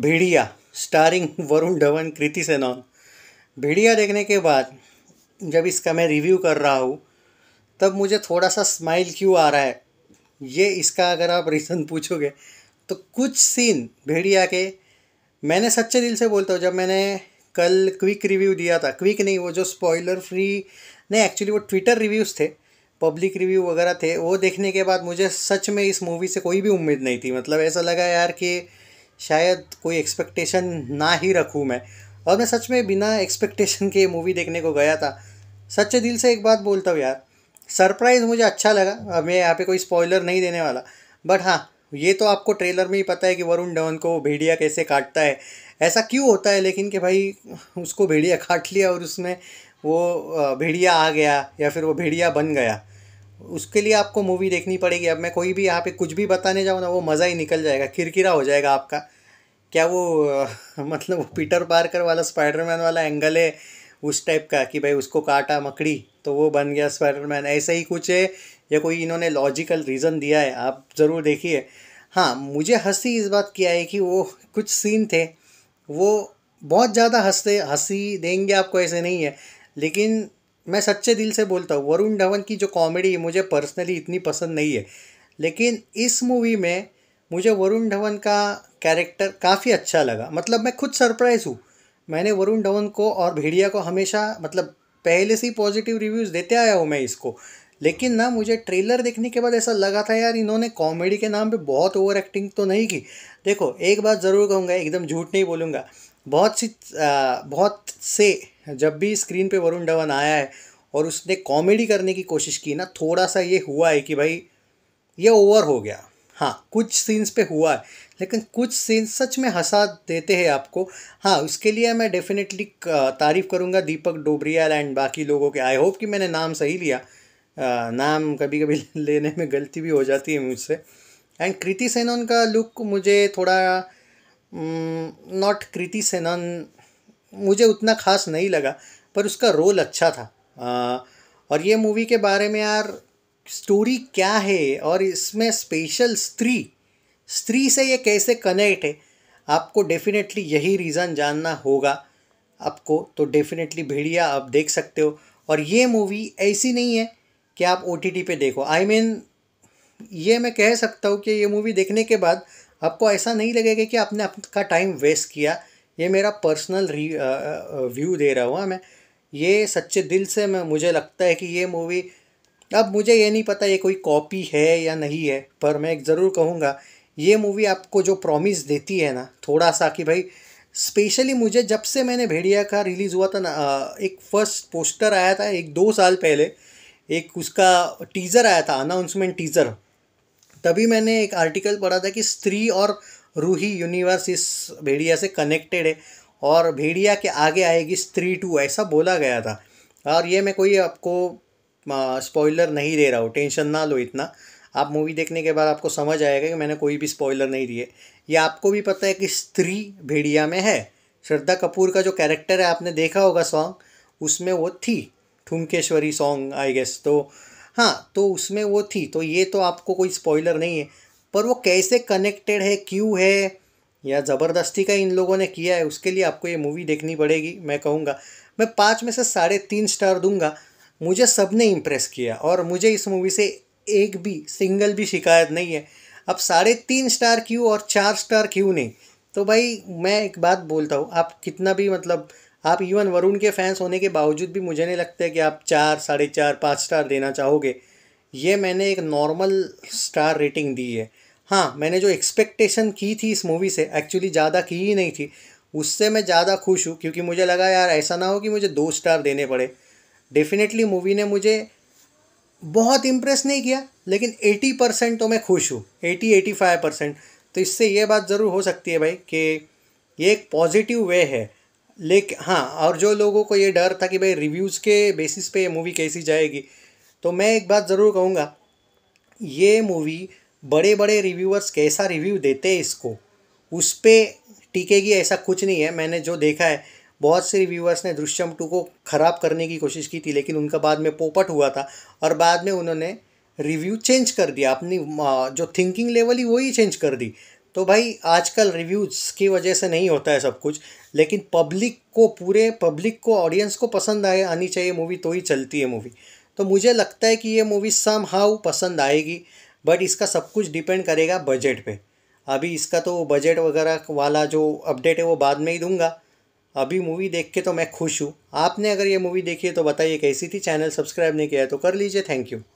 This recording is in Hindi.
भेड़िया स्टारिंग वरुण धवन कृति सेनॉन भेड़िया देखने के बाद जब इसका मैं रिव्यू कर रहा हूँ तब मुझे थोड़ा सा स्माइल क्यों आ रहा है ये इसका अगर आप रीज़न पूछोगे तो कुछ सीन भेड़िया के मैंने सच्चे दिल से बोलता हूँ जब मैंने कल क्विक रिव्यू दिया था क्विक नहीं वो जो स्पॉइलर फ्री नहीं एक्चुअली वो ट्विटर रिव्यूज़ थे पब्लिक रिव्यू वगैरह थे वो देखने के बाद मुझे सच में इस मूवी से कोई भी उम्मीद नहीं थी मतलब ऐसा लगा यार कि शायद कोई एक्सपेक्टेशन ना ही रखूँ मैं और मैं सच में बिना एक्सपेक्टेशन के मूवी देखने को गया था सच्चे दिल से एक बात बोलता हूँ यार सरप्राइज़ मुझे अच्छा लगा अब मैं यहाँ पे कोई स्पॉइलर नहीं देने वाला बट हाँ ये तो आपको ट्रेलर में ही पता है कि वरुण धवन को भेड़िया कैसे काटता है ऐसा क्यों होता है लेकिन कि भाई उसको भेड़िया काट लिया और उसमें वो भेड़िया आ गया या फिर वो भेड़िया बन गया उसके लिए आपको मूवी देखनी पड़ेगी अब मैं कोई भी यहाँ पे कुछ भी बताने जाऊँ ना वो मज़ा ही निकल जाएगा किरकिरा हो जाएगा आपका क्या वो मतलब वो पीटर पार्कर वाला स्पाइडरमैन वाला एंगल है उस टाइप का कि भाई उसको काटा मकड़ी तो वो बन गया स्पाइडरमैन ऐसे ही कुछ है या कोई इन्होंने लॉजिकल रीज़न दिया है आप ज़रूर देखिए हाँ मुझे हंसी इस बात की आई कि वो कुछ सीन थे वो बहुत ज़्यादा हंसते हंसी देंगे आपको ऐसे नहीं है लेकिन मैं सच्चे दिल से बोलता हूँ वरुण धवन की जो कॉमेडी है मुझे पर्सनली इतनी पसंद नहीं है लेकिन इस मूवी में मुझे वरुण धवन का कैरेक्टर काफ़ी अच्छा लगा मतलब मैं खुद सरप्राइज हूँ मैंने वरुण धवन को और भेड़िया को हमेशा मतलब पहले से ही पॉजिटिव रिव्यूज़ देते आया हूँ मैं इसको लेकिन ना मुझे ट्रेलर देखने के बाद ऐसा लगा था यार इन्होंने कॉमेडी के नाम पे बहुत ओवर एक्टिंग तो नहीं की देखो एक बात ज़रूर कहूँगा एकदम झूठ नहीं बोलूँगा बहुत सी आ, बहुत से जब भी स्क्रीन पे वरुण धवन आया है और उसने कॉमेडी करने की कोशिश की ना थोड़ा सा ये हुआ है कि भाई ये ओवर हो गया हाँ कुछ सीन्स पे हुआ है लेकिन कुछ सीन्स सच में हंसा देते हैं आपको हाँ उसके लिए मैं डेफिनेटली तारीफ़ करूँगा दीपक डोबरियाल एंड बाकी लोगों के आई होप कि मैंने नाम सही लिया आ, नाम कभी कभी लेने में गलती भी हो जाती है मुझसे एंड कृति सेनन का लुक मुझे थोड़ा नॉट कृति सेनन मुझे उतना खास नहीं लगा पर उसका रोल अच्छा था आ, और ये मूवी के बारे में यार स्टोरी क्या है और इसमें स्पेशल स्त्री स्त्री से ये कैसे कनेक्ट है आपको डेफिनेटली यही रीज़न जानना होगा आपको तो डेफिनेटली भेड़िया आप देख सकते हो और ये मूवी ऐसी नहीं है कि आप ओ पे देखो आई I मीन mean, ये मैं कह सकता हूँ कि ये मूवी देखने के बाद आपको ऐसा नहीं लगेगा कि आपने आपका टाइम वेस्ट किया ये मेरा पर्सनल व्यू दे रहा हूँ हाँ मैं ये सच्चे दिल से मैं मुझे लगता है कि ये मूवी अब मुझे ये नहीं पता ये कोई कॉपी है या नहीं है पर मैं एक ज़रूर कहूँगा ये मूवी आपको जो प्रॉमिस देती है ना थोड़ा सा कि भाई स्पेशली मुझे जब से मैंने भेड़िया का रिलीज़ हुआ था ना एक फर्स्ट पोस्टर आया था एक दो साल पहले एक उसका टीज़र आया था अनाउंसमेंट टीज़र तभी मैंने एक आर्टिकल पढ़ा था कि स्त्री और रूही यूनिवर्स इस भेड़िया से कनेक्टेड है और भेड़िया के आगे आएगी स्त्री टू ऐसा बोला गया था और ये मैं कोई आपको स्पॉइलर नहीं दे रहा हूँ टेंशन ना लो इतना आप मूवी देखने के बाद आपको समझ आएगा कि मैंने कोई भी स्पॉइलर नहीं दिए ये आपको भी पता है कि स्त्री भेड़िया में है श्रद्धा कपूर का जो कैरेक्टर है आपने देखा होगा सॉन्ग उसमें वो थी ठुमकेश्वरी सॉन्ग आई गेस तो हाँ तो उसमें वो थी तो ये तो आपको कोई स्पॉइलर नहीं है पर वो कैसे कनेक्टेड है क्यों है या ज़बरदस्ती का इन लोगों ने किया है उसके लिए आपको ये मूवी देखनी पड़ेगी मैं कहूँगा मैं पाँच में से साढ़े तीन स्टार दूंगा मुझे सब ने इम्प्रेस किया और मुझे इस मूवी से एक भी सिंगल भी शिकायत नहीं है अब साढ़े तीन स्टार क्यों और चार स्टार क्यों नहीं तो भाई मैं एक बात बोलता हूँ आप कितना भी मतलब आप इवन वरुण के फैंस होने के बावजूद भी मुझे नहीं लगता है कि आप चार साढ़े चार पाँच स्टार देना चाहोगे ये मैंने एक नॉर्मल स्टार रेटिंग दी है हाँ मैंने जो एक्सपेक्टेशन की थी इस मूवी से एक्चुअली ज़्यादा की ही नहीं थी उससे मैं ज़्यादा खुश हूँ क्योंकि मुझे लगा यार ऐसा ना हो कि मुझे दो स्टार देने पड़े डेफिनेटली मूवी ने मुझे बहुत इम्प्रेस नहीं किया लेकिन एटी परसेंट तो मैं खुश हूँ एटी एटी फाइव परसेंट तो इससे ये बात ज़रूर हो सकती है भाई कि ये एक पॉजिटिव वे है लेकिन हाँ और जो लोगों को ये डर था कि भाई रिव्यूज़ के बेसिस पे ये मूवी कैसी जाएगी तो मैं एक बात ज़रूर कहूँगा ये मूवी बड़े बड़े रिव्यूअर्स कैसा रिव्यू देते हैं इसको उस पर टिकेगी ऐसा कुछ नहीं है मैंने जो देखा है बहुत से रिव्यूअर्स ने दृश्यम टू को ख़राब करने की कोशिश की थी लेकिन उनका बाद में पोपट हुआ था और बाद में उन्होंने रिव्यू चेंज कर दिया अपनी जो थिंकिंग लेवल ही वही चेंज कर दी तो भाई आजकल रिव्यूज़ की वजह से नहीं होता है सब कुछ लेकिन पब्लिक को पूरे पब्लिक को ऑडियंस को पसंद आए आनी चाहिए मूवी तो ही चलती है मूवी तो मुझे लगता है कि ये मूवी सम हाउ पसंद आएगी बट इसका सब कुछ डिपेंड करेगा बजट पे अभी इसका तो बजट वगैरह वाला जो अपडेट है वो बाद में ही दूंगा अभी मूवी देख के तो मैं खुश हूँ आपने अगर ये मूवी देखी है तो बताइए कैसी थी चैनल सब्सक्राइब नहीं किया है तो कर लीजिए थैंक यू